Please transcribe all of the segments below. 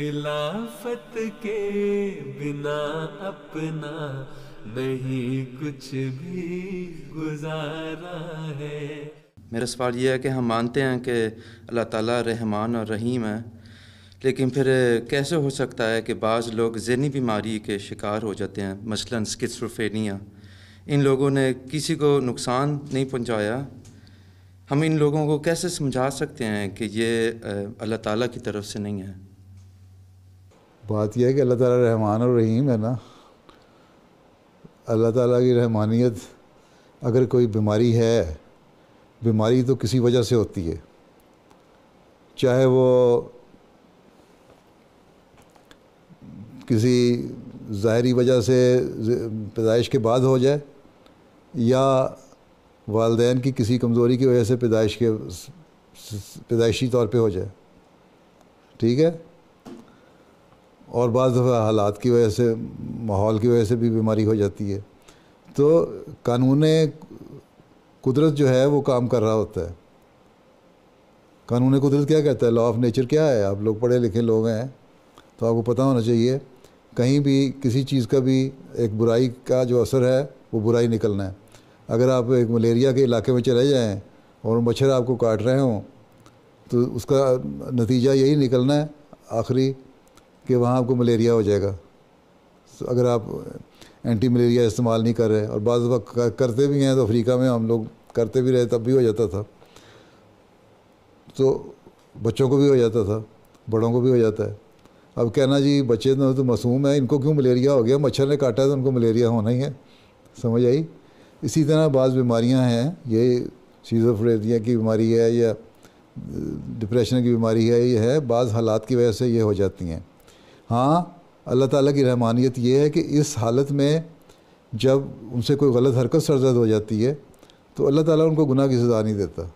खिलाफत के बिना अपना नहीं कुछ भी गुजारा है मेरा सवाल यह है कि हम मानते हैं कि अल्लाह ताला रहमान और रहीम है लेकिन फिर कैसे हो सकता है कि बाज़ लोग जहनी बीमारी के शिकार हो जाते हैं मसलन स्किट्सोफेनिया इन लोगों ने किसी को नुकसान नहीं पहुंचाया हम इन लोगों को कैसे समझा सकते हैं कि ये अल्लाह ताला की तरफ से नहीं है बात यह है कि अल्लाह ताला रहमान और रहीम है ना अल्लाह ताला की रहमानियत अगर कोई बीमारी है बीमारी तो किसी वजह से होती है चाहे वो किसी ज़ाहरी वजह से पैदाइश के बाद हो जाए या वालदेन की किसी कमज़ोरी की वजह से पैदाइश के पैदाइशी तौर पे हो जाए ठीक है और बाद दफ़ा हालात की वजह से माहौल की वजह से भी बीमारी हो जाती है तो कानून कुदरत जो है वो काम कर रहा होता है कानून कुदरत क्या कहता है लॉ ऑफ नेचर क्या है आप लोग पढ़े लिखे लोग हैं तो आपको पता होना चाहिए कहीं भी किसी चीज़ का भी एक बुराई का जो असर है वो बुराई निकलना है अगर आप एक मलेरिया के इलाके में चले जाएँ और मच्छर आपको काट रहे हों तो उसका नतीजा यही निकलना है आखिरी कि वहाँ आपको मलेरिया हो जाएगा तो अगर आप एंटी मलेरिया इस्तेमाल नहीं कर रहे और बाद करते भी हैं तो अफ्रीका में हम लोग करते भी रहे तब भी हो जाता था तो बच्चों को भी हो जाता था बड़ों को भी हो जाता है अब कहना जी बच्चे तो, तो मासूम है इनको क्यों मलेरिया हो गया मच्छर ने काटा है तो उनको मलेरिया होना ही है समझ आई इसी तरह बाज़ बीमारियां हैं ये सीजोफ्रेनिया की बीमारी है या डिप्रेशन की बीमारी है ये है बाज़ हालात की वजह से ये हो जाती हैं हाँ अल्लाह ताला की रहमानियत ये है कि इस हालत में जब उनसे कोई गलत हरकत सरजद हो जाती है तो अल्लाह ताला उनको गुनाह की सज़ा नहीं देता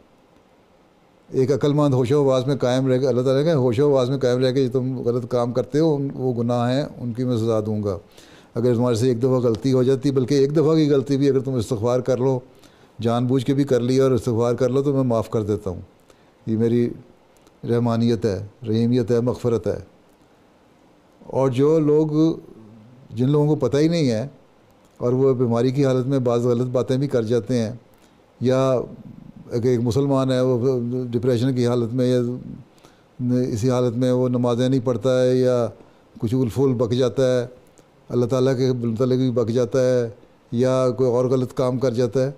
एक अक्लमंद होशो आवाज़ में कायम रह अल्लाह ताला के होशो आवाज़ में कायम रह के तुम गलत काम करते हो वो गुनाह हैं उनकी मैं सज़ा दूँगा अगर तुम्हारे से एक दफ़ा गलती हो जाती बल्कि एक दफ़ा की गलती भी अगर तुम इस्तार कर लो जानबूझ के भी कर लिया और इस्तार कर लो तो मैं माफ़ कर देता हूँ ये मेरी रहमानियत है रहीमियत है मगफरत है और जो लोग जिन लोगों को पता ही नहीं है और वो बीमारी की हालत में बाज़ गलत बातें भी कर जाते हैं या एक मुसलमान है वो डिप्रेशन की हालत में या इसी हालत में वो नमाज़ें नहीं पढ़ता है या कुछ उलफुल बक जाता है अल्लाह ताला के तले भी बक जाता है या कोई और गलत काम कर जाता है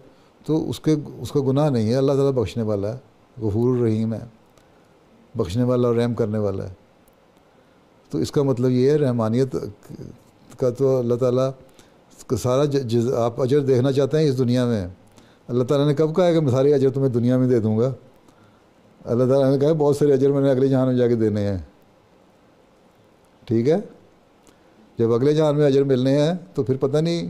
तो उसके उसका गुनाह नहीं है अल्लाह ताला बख्शने वाला है गफूर रहीम है बख्शने वाला और रहम करने वाला है तो इसका मतलब ये है रहमानियत का तो अल्लाह ताला सारा जिस आप अजर देखना चाहते हैं इस दुनिया में अल्लाह ताला ने कब कहा है कि मैं सारे अजर तुम्हें दुनिया में दे दूँगा अल्लाह ताला ने कहा बहुत सारे अजर मैंने अगले जहान में जाके देने हैं ठीक है जब अगले जहान में अजर मिलने हैं तो फिर पता नहीं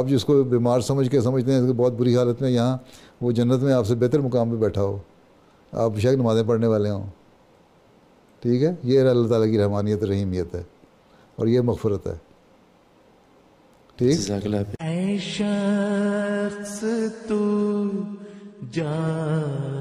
आप जिसको बीमार समझ के समझते हैं बहुत बुरी हालत में यहाँ वो जन्नत में आपसे बेहतर मुकाम पर बैठा हो आप शायद नमाज़ें पढ़ने वाले हों ठीक है ये अल्लाह ताला की रहमानियत रहीमियत है और ये मफ़रत है ठीक तू जा